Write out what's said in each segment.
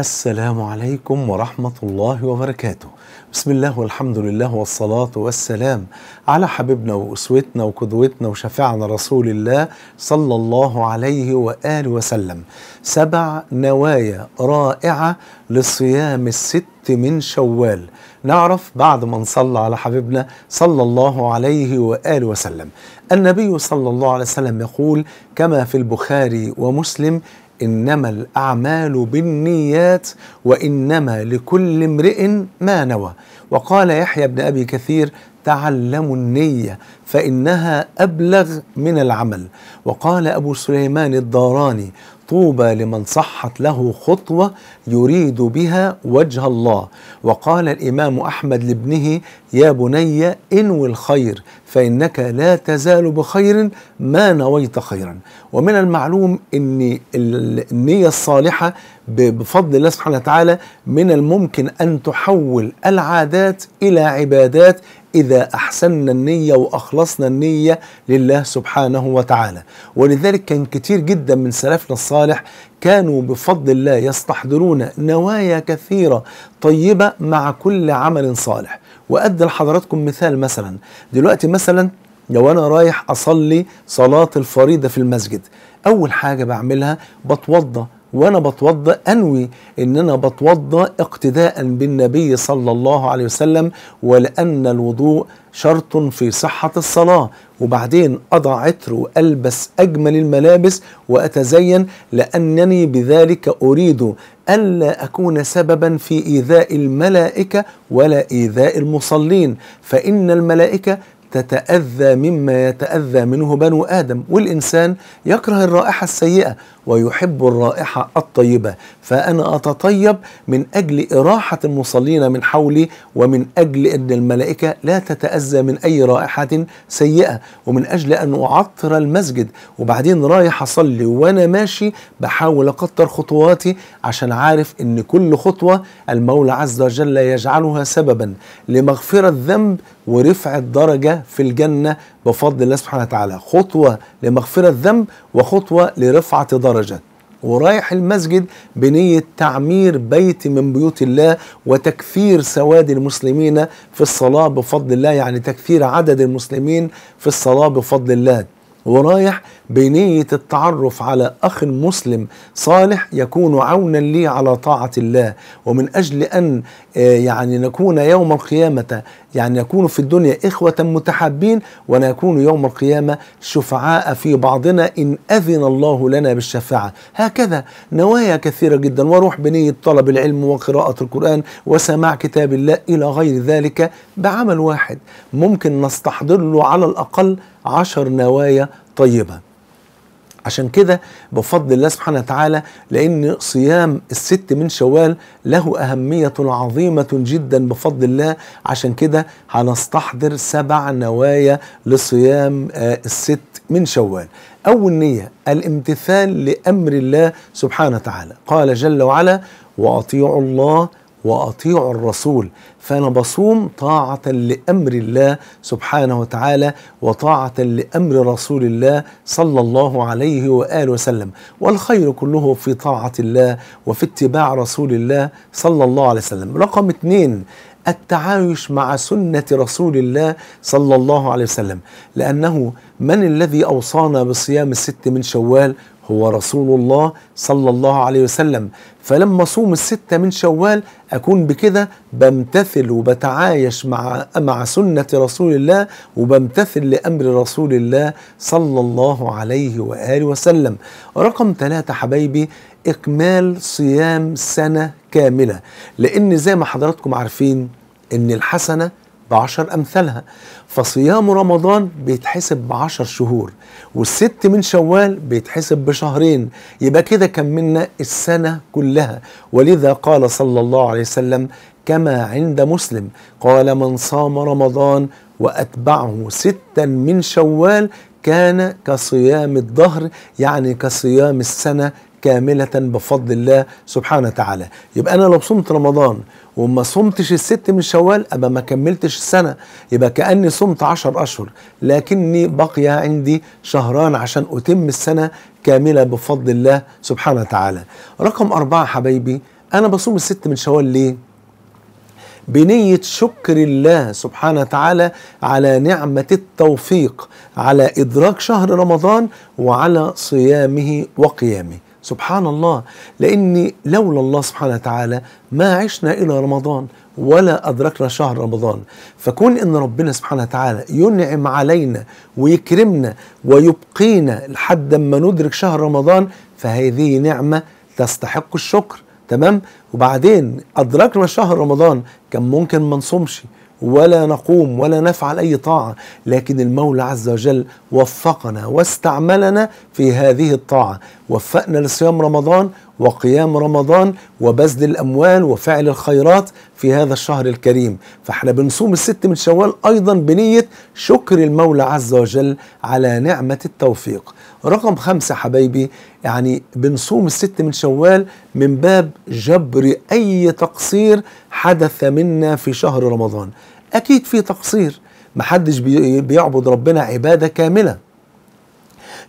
السلام عليكم ورحمة الله وبركاته بسم الله والحمد لله والصلاة والسلام على حبيبنا وأسوتنا وقدوتنا وشفيعنا رسول الله صلى الله عليه وآله وسلم سبع نوايا رائعة لصيام الست من شوال نعرف بعد ما نصلى على حبيبنا صلى الله عليه وآله وسلم النبي صلى الله عليه وسلم يقول كما في البخاري ومسلم انما الاعمال بالنيات وانما لكل امرئ ما نوى وقال يحيى بن ابي كثير تعلموا النيه فانها ابلغ من العمل وقال ابو سليمان الداراني طوبى لمن صحت له خطوة يريد بها وجه الله وقال الإمام أحمد لابنه يا بني انوي الخير فإنك لا تزال بخير ما نويت خيرا ومن المعلوم أن النية الصالحة بفضل الله سبحانه وتعالى من الممكن أن تحول العادات إلى عبادات إذا أحسننا النية وأخلصنا النية لله سبحانه وتعالى ولذلك كان كتير جدا من سلفنا الصالح الصالح كانوا بفضل الله يستحضرون نوايا كثيرة طيبة مع كل عمل صالح وأدي لحضراتكم مثال مثلا دلوقتي مثلا لو أنا رايح أصلي صلاة الفريضة في المسجد أول حاجة بعملها بتوضى وانا بتوضا انوي ان انا بتوضا اقتداء بالنبي صلى الله عليه وسلم ولان الوضوء شرط في صحه الصلاه وبعدين اضع عطر والبس اجمل الملابس واتزين لانني بذلك اريد الا اكون سببا في ايذاء الملائكه ولا ايذاء المصلين فان الملائكه تتأذى مما يتأذى منه بنو آدم والإنسان يكره الرائحة السيئة ويحب الرائحة الطيبة فأنا أتطيب من أجل إراحة المصلين من حولي ومن أجل أن الملائكة لا تتأذى من أي رائحة سيئة ومن أجل أن أعطر المسجد وبعدين رايح أصلي وأنا ماشي بحاول أقطر خطواتي عشان عارف أن كل خطوة المولى عز وجل يجعلها سببا لمغفرة ذنب ورفع الدرجة في الجنة بفضل الله سبحانه وتعالى خطوة لمغفرة الذنب وخطوة لرفعة درجة ورايح المسجد بنية تعمير بيت من بيوت الله وتكثير سواد المسلمين في الصلاة بفضل الله يعني تكثير عدد المسلمين في الصلاة بفضل الله ورايح بنية التعرف على أخ مسلم صالح يكون عونا لي على طاعة الله ومن أجل أن آه، يعني نكون يوم القيامة يعني نكون في الدنيا إخوة متحابين ونكون يوم القيامة شفعاء في بعضنا إن أذن الله لنا بالشفاعة هكذا نوايا كثيرة جدا وروح بنية طلب العلم وقراءة القرآن وسماع كتاب الله إلى غير ذلك بعمل واحد ممكن نستحضر له على الأقل عشر نوايا طيبة عشان كده بفضل الله سبحانه وتعالى لأن صيام الست من شوال له أهمية عظيمة جدا بفضل الله عشان كده هنستحضر سبع نوايا لصيام آه، الست من شوال أول نية الامتثال لأمر الله سبحانه وتعالى قال جل وعلا وأطيعوا الله واطيعوا الرسول فانا بصوم طاعه لامر الله سبحانه وتعالى وطاعه لامر رسول الله صلى الله عليه واله وسلم والخير كله في طاعه الله وفي اتباع رسول الله صلى الله عليه وسلم رقم اثنين التعايش مع سنة رسول الله صلى الله عليه وسلم لأنه من الذي أوصانا بصيام الست من شوال هو رسول الله صلى الله عليه وسلم فلما صوم الستة من شوال أكون بكده بمتثل وبتعايش مع مع سنة رسول الله وبمتثل لأمر رسول الله صلى الله عليه وآله وسلم رقم ثلاثة حبايبي إكمال صيام سنة كاملة لأن زي ما حضراتكم عارفين إن الحسنة بعشر أمثالها فصيام رمضان بيتحسب بعشر شهور والست من شوال بيتحسب بشهرين يبقى كده كملنا السنة كلها ولذا قال صلى الله عليه وسلم كما عند مسلم قال من صام رمضان وأتبعه ستا من شوال كان كصيام الدهر يعني كصيام السنة كاملة بفضل الله سبحانه وتعالى يبقى أنا لو صمت رمضان وما صمتش الست من شوال أبقى ما كملتش السنة يبقى كأني صمت عشر أشهر لكني بقي عندي شهران عشان أتم السنة كاملة بفضل الله سبحانه وتعالى رقم أربعة حبايبي أنا بصوم الست من شوال ليه؟ بنية شكر الله سبحانه وتعالى على نعمة التوفيق على إدراك شهر رمضان وعلى صيامه وقيامه سبحان الله لأن لولا الله سبحانه وتعالى ما عشنا إلى رمضان ولا أدركنا شهر رمضان فكون أن ربنا سبحانه وتعالى ينعم علينا ويكرمنا ويبقينا لحد ما ندرك شهر رمضان فهذه نعمة تستحق الشكر تمام وبعدين أدركنا شهر رمضان كان ممكن ما نصومش ولا نقوم ولا نفعل أي طاعة لكن المولى عز وجل وفقنا واستعملنا في هذه الطاعة وفقنا لصيام رمضان وقيام رمضان وبذل الأموال وفعل الخيرات في هذا الشهر الكريم فاحنا بنصوم الست من شوال أيضا بنية شكر المولى عز وجل على نعمة التوفيق رقم خمسة حبايبي يعني بنصوم الست من شوال من باب جبر أي تقصير حدث منا في شهر رمضان أكيد في تقصير محدش بيعبد ربنا عبادة كاملة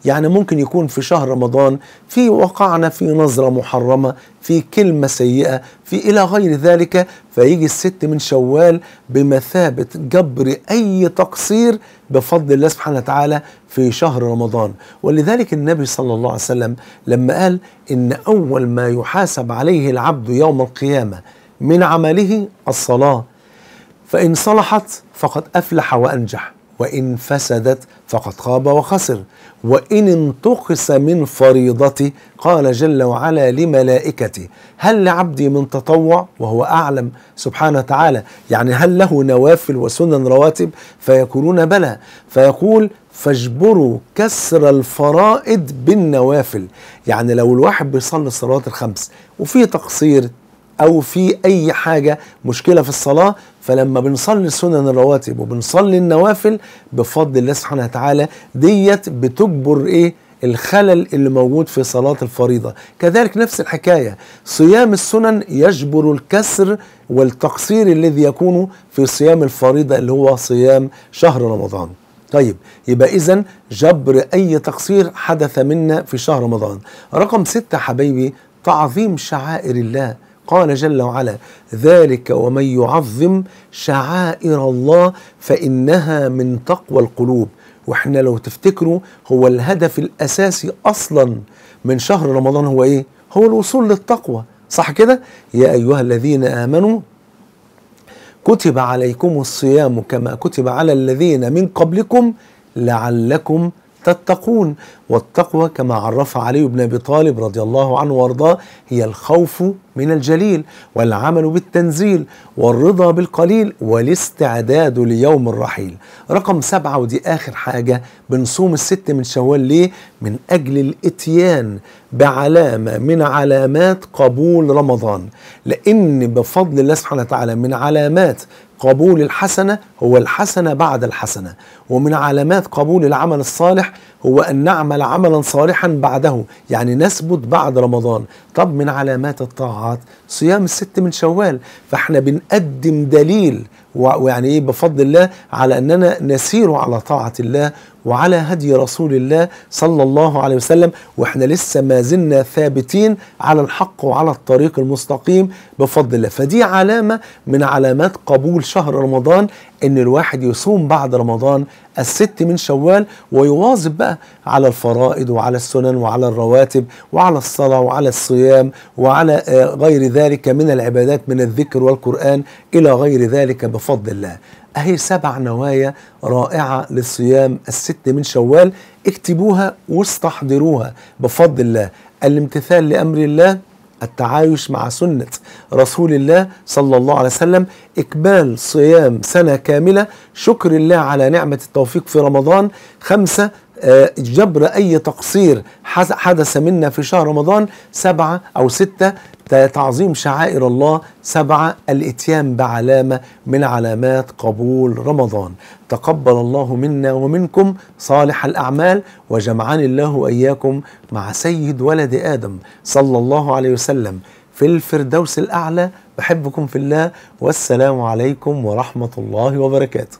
يعني ممكن يكون في شهر رمضان في وقعنا في نظرة محرمة في كلمة سيئة في إلى غير ذلك فيجي الست من شوال بمثابة جبر أي تقصير بفضل الله سبحانه وتعالى في شهر رمضان ولذلك النبي صلى الله عليه وسلم لما قال إن أول ما يحاسب عليه العبد يوم القيامة من عمله الصلاة فإن صلحت فقد أفلح وأنجح وإن فسدت فقد خاب وخسر وإن انتقص من فريضتي قال جل وعلا لملائكتي هل لعبدي من تطوع وهو أعلم سبحانه وتعالى يعني هل له نوافل وسنن رواتب فيقولون بلى فيقول فاجبروا كسر الفرائض بالنوافل يعني لو الواحد بيصلي الصلوات الخمس وفي تقصير او في اي حاجه مشكله في الصلاه فلما بنصلي سنن الرواتب وبنصلي النوافل بفضل الله سبحانه وتعالى ديت بتجبر ايه الخلل اللي موجود في صلاة الفريضة كذلك نفس الحكاية صيام السنن يجبر الكسر والتقصير الذي يكون في صيام الفريضة اللي هو صيام شهر رمضان طيب يبقى إذا جبر أي تقصير حدث منا في شهر رمضان رقم ستة حبايبي تعظيم شعائر الله قال جل وعلا ذلك ومن يعظم شعائر الله فإنها من تقوى القلوب واحنا لو تفتكروا هو الهدف الأساسي أصلا من شهر رمضان هو إيه؟ هو الوصول للتقوى صح كده؟ يا أيها الذين آمنوا كتب عليكم الصيام كما كتب على الذين من قبلكم لعلكم تتقون والتقوى كما عرف علي بن ابي طالب رضي الله عنه وارضاه هي الخوف من الجليل والعمل بالتنزيل والرضا بالقليل والاستعداد ليوم الرحيل رقم سبعة ودي آخر حاجة بنصوم الست من شوال ليه من أجل الإتيان بعلامة من علامات قبول رمضان لأن بفضل الله سبحانه وتعالى من علامات قبول الحسنه هو الحسنه بعد الحسنه ومن علامات قبول العمل الصالح هو ان نعمل عملا صالحا بعده يعني نثبت بعد رمضان طب من علامات الطاعات صيام الست من شوال فاحنا بنقدم دليل ويعني ايه بفضل الله على اننا نسير على طاعه الله وعلى هدي رسول الله صلى الله عليه وسلم واحنا لسه ما زلنا ثابتين على الحق وعلى الطريق المستقيم بفضل الله فدي علامه من علامات قبول شهر رمضان ان الواحد يصوم بعد رمضان الست من شوال ويواظب بقى على الفرائض وعلى السنن وعلى الرواتب وعلى الصلاة وعلى الصيام وعلى آه، غير ذلك من العبادات من الذكر والقرآن إلى غير ذلك بفضل الله أهي سبع نوايا رائعة للصيام الست من شوال اكتبوها واستحضروها بفضل الله الامتثال لأمر الله التعايش مع سنة رسول الله صلى الله عليه وسلم إكمال صيام سنة كاملة شكر الله على نعمة التوفيق في رمضان خمسة آه، جبر أي تقصير حدث منا في شهر رمضان سبعة أو ستة تعظيم شعائر الله سبعة الاتيان بعلامة من علامات قبول رمضان تقبل الله منا ومنكم صالح الأعمال وجمعني الله وإياكم مع سيد ولد آدم صلى الله عليه وسلم في الفردوس الأعلى بحبكم في الله والسلام عليكم ورحمة الله وبركاته